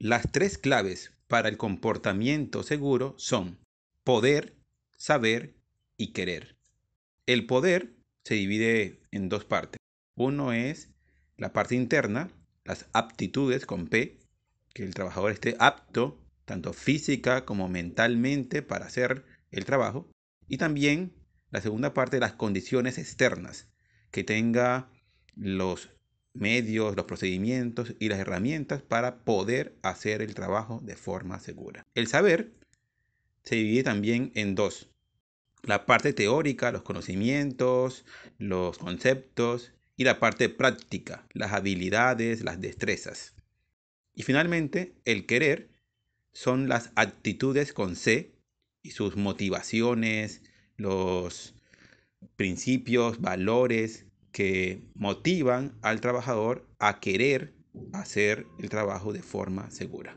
Las tres claves para el comportamiento seguro son poder, saber y querer. El poder se divide en dos partes. Uno es la parte interna, las aptitudes con P, que el trabajador esté apto, tanto física como mentalmente, para hacer el trabajo. Y también la segunda parte, las condiciones externas, que tenga los medios, los procedimientos y las herramientas para poder hacer el trabajo de forma segura. El saber se divide también en dos. La parte teórica, los conocimientos, los conceptos y la parte práctica, las habilidades, las destrezas. Y finalmente, el querer son las actitudes con C y sus motivaciones, los principios, valores, que motivan al trabajador a querer hacer el trabajo de forma segura.